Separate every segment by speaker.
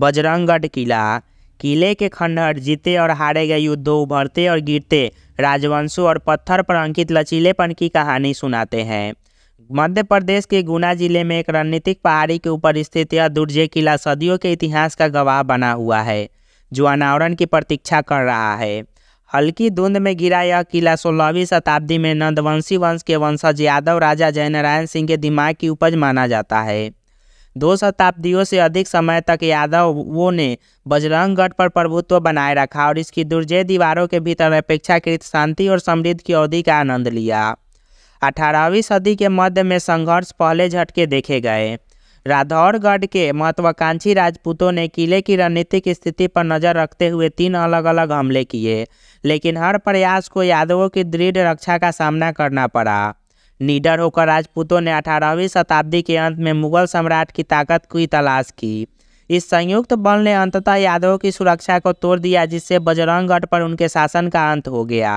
Speaker 1: बजरंगगढ़ किला किले के खंडहर जीते और हारे गए युद्धों उभरते और गिरते राजवंशों और पत्थर पर अंकित लचीलेपन की कहानी सुनाते हैं मध्य प्रदेश के गुना जिले में एक रणनीतिक पहाड़ी के ऊपर स्थित यह दुर्जय किला सदियों के इतिहास का गवाह बना हुआ है जो अनावरण की प्रतीक्षा कर रहा है हल्की धुंध में गिरा यह किला सोलहवीं शताब्दी में नंदवंशी वंश के वंशज यादव राजा जयनारायण सिंह के दिमाग की उपज माना जाता है दो शताब्दियों से अधिक समय तक यादवों ने बजरंगगढ़ पर प्रभुत्व बनाए रखा और इसकी दुर्जय दीवारों के भीतर अपेक्षाकृत शांति और समृद्ध की अवधि का आनंद लिया अठारहवीं सदी के मध्य में संघर्ष पहले झटके देखे गए राधौरगढ़ के महत्वाकांक्षी राजपूतों ने किले की रणनीतिक स्थिति पर नजर रखते हुए तीन अलग अलग हमले किए लेकिन हर प्रयास को यादवों की दृढ़ रक्षा का सामना करना पड़ा निडर होकर राजपूतों ने अठारहवीं शताब्दी के अंत में मुगल सम्राट की ताकत की तलाश की इस संयुक्त बल ने अंततः यादवों की सुरक्षा को तोड़ दिया जिससे बजरंगगढ़ पर उनके शासन का अंत हो गया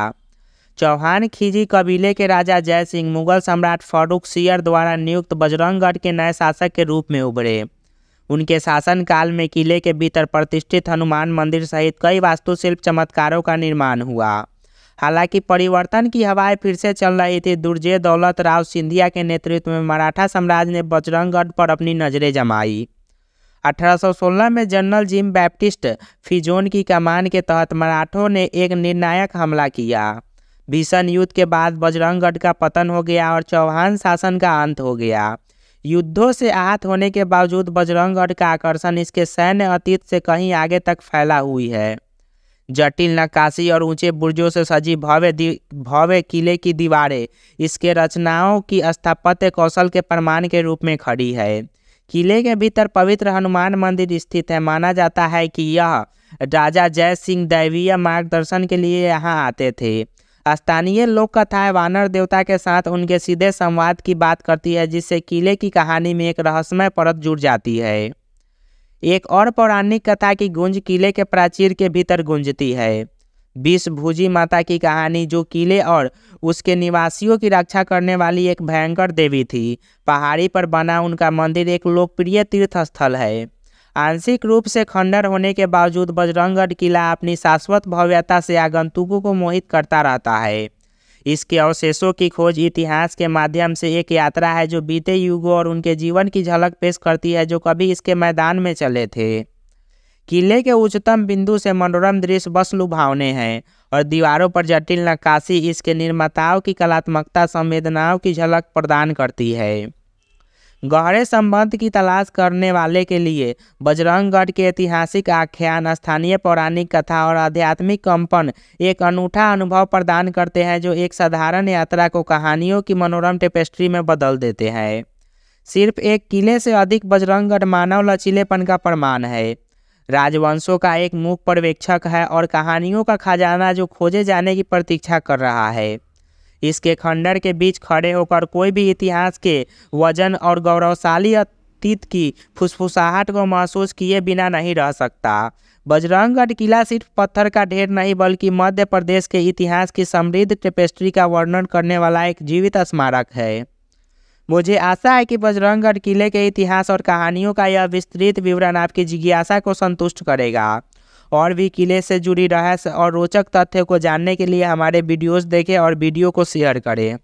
Speaker 1: चौहान खिजी कबीले के राजा जय सिंह मुगल सम्राट फारूक सियर द्वारा नियुक्त बजरंगगढ़ के नए शासक के रूप में उभरे उनके शासनकाल में किले के भीतर प्रतिष्ठित हनुमान मंदिर सहित कई वास्तुशिल्प चमत्कारों का निर्माण हुआ हालांकि परिवर्तन की हवाएं फिर से चल रही थी दुर्जय दौलत राव सिंधिया के नेतृत्व में मराठा साम्राज्य ने बजरंगगढ़ पर अपनी नजरें जमाई 1816 में जनरल जिम बैप्टिस्ट फिजोन की कमान के तहत मराठों ने एक निर्णायक हमला किया भीषण युद्ध के बाद बजरंगगढ़ का पतन हो गया और चौहान शासन का अंत हो गया युद्धों से आहत होने के बावजूद बजरंगगढ़ का आकर्षण इसके सैन्य अतीत से कहीं आगे तक फैला हुई है जटिल नक्काशी और ऊंचे बुर्जों से सजी भव्य भव्य किले की दीवारें इसके रचनाओं की स्थापत्य कौशल के प्रमाण के रूप में खड़ी है किले के भीतर पवित्र हनुमान मंदिर स्थित है माना जाता है कि यह राजा जय सिंह दैवीय मार्गदर्शन के लिए यहाँ आते थे स्थानीय लोक कथाएं वानर देवता के साथ उनके सीधे संवाद की बात करती है जिससे किले की कहानी में एक रहस्यमय परत जुड़ जाती है एक और पौराणिक कथा की गूंज किले के प्राचीर के भीतर गूंजती है विषभूजी माता की कहानी जो किले और उसके निवासियों की रक्षा करने वाली एक भयंकर देवी थी पहाड़ी पर बना उनका मंदिर एक लोकप्रिय तीर्थ स्थल है आंशिक रूप से खंडर होने के बावजूद बजरंगगढ़ किला अपनी शाश्वत भव्यता से आगंतुकों को मोहित करता रहता है इसके अवशेषों की खोज इतिहास के माध्यम से एक यात्रा है जो बीते युगों और उनके जीवन की झलक पेश करती है जो कभी इसके मैदान में चले थे किले के उच्चतम बिंदु से मनोरम दृश्य बस लुभावने हैं और दीवारों पर जटिल नक्काशी इसके निर्माताओं की कलात्मकता संवेदनाओं की झलक प्रदान करती है गहरे संबंध की तलाश करने वाले के लिए बजरंगगढ़ के ऐतिहासिक आख्यान स्थानीय पौराणिक कथा और आध्यात्मिक कंपन एक अनूठा अनुभव प्रदान करते हैं जो एक साधारण यात्रा को कहानियों की मनोरम टेपेस्ट्री में बदल देते हैं सिर्फ एक किले से अधिक बजरंगगढ़ मानव लचीलेपन का प्रमाण है राजवंशों का एक मुख्य पर्यवेक्षक है और कहानियों का खजाना जो खोजे जाने की प्रतीक्षा कर रहा है इसके खंडर के बीच खड़े होकर कोई भी इतिहास के वजन और गौरवशाली अतीत की फुसफुसाहट को महसूस किए बिना नहीं रह सकता बजरंगगढ़ किला सिर्फ पत्थर का ढेर नहीं बल्कि मध्य प्रदेश के इतिहास की समृद्ध टेपेस्ट्री का वर्णन करने वाला एक जीवित स्मारक है मुझे आशा है कि बजरंगगढ़ किले के इतिहास और कहानियों का यह विस्तृत विवरण आपकी जिज्ञासा को संतुष्ट करेगा और भी किले से जुड़ी रहस्य और रोचक तथ्य को जानने के लिए हमारे वीडियोस देखें और वीडियो को शेयर करें